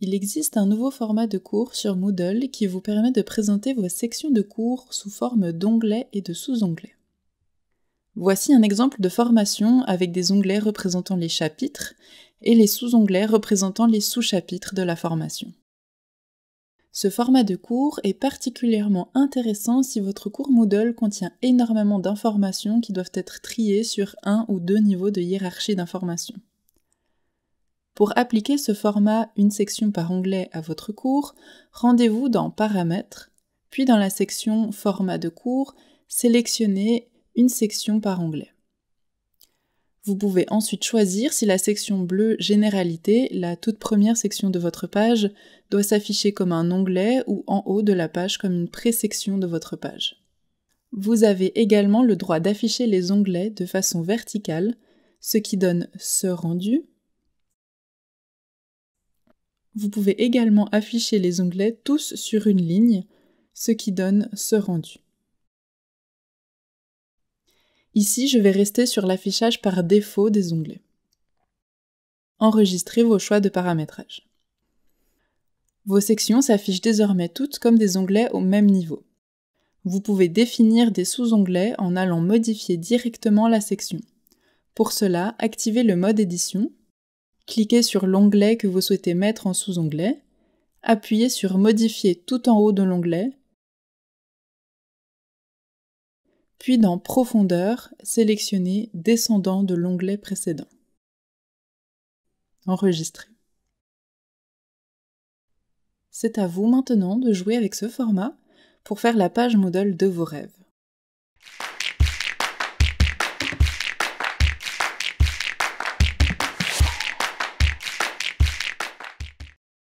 il existe un nouveau format de cours sur Moodle qui vous permet de présenter vos sections de cours sous forme d'onglets et de sous-onglets. Voici un exemple de formation avec des onglets représentant les chapitres et les sous-onglets représentant les sous-chapitres de la formation. Ce format de cours est particulièrement intéressant si votre cours Moodle contient énormément d'informations qui doivent être triées sur un ou deux niveaux de hiérarchie d'informations. Pour appliquer ce format une section par onglet à votre cours, rendez-vous dans Paramètres, puis dans la section Format de cours, sélectionnez une section par onglet. Vous pouvez ensuite choisir si la section bleue Généralité, la toute première section de votre page, doit s'afficher comme un onglet ou en haut de la page comme une présection de votre page. Vous avez également le droit d'afficher les onglets de façon verticale, ce qui donne ce rendu vous pouvez également afficher les onglets tous sur une ligne, ce qui donne ce rendu. Ici, je vais rester sur l'affichage par défaut des onglets. Enregistrez vos choix de paramétrage. Vos sections s'affichent désormais toutes comme des onglets au même niveau. Vous pouvez définir des sous-onglets en allant modifier directement la section. Pour cela, activez le mode édition cliquez sur l'onglet que vous souhaitez mettre en sous-onglet, appuyez sur Modifier tout en haut de l'onglet, puis dans Profondeur, sélectionnez Descendant de l'onglet précédent. Enregistrer. C'est à vous maintenant de jouer avec ce format pour faire la page modèle de vos rêves.